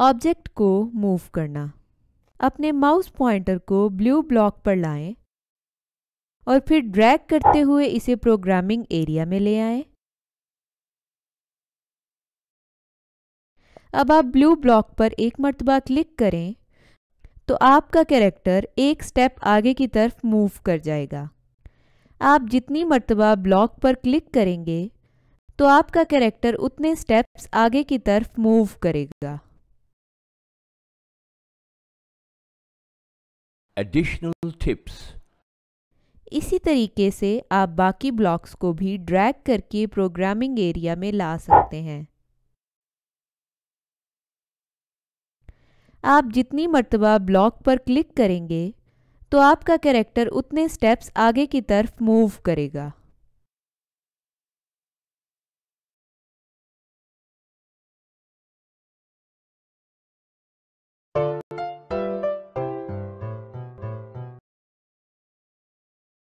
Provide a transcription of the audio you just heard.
Object को move करना अपने माउस पॉइंटर को ब्लू ब्लॉक पर लाएं और फिर ड्रैग करते हुए इसे प्रोग्रामिंग एरिया में ले आएं। अब आप ब्लू ब्लॉक पर एक मरतबा क्लिक करें तो आपका कैरेक्टर एक स्टेप आगे की तरफ मूव कर जाएगा आप जितनी मरतबा ब्लॉक पर क्लिक करेंगे तो आपका कैरेक्टर उतने स्टेप्स आगे की तरफ मूव करेगा additional tips. इसी तरीके से आप बाकी ब्लॉक्स को भी ड्रैग करके प्रोग्रामिंग एरिया में ला सकते हैं आप जितनी मरतबा ब्लॉक पर क्लिक करेंगे तो आपका कैरेक्टर उतने स्टेप्स आगे की तरफ मूव करेगा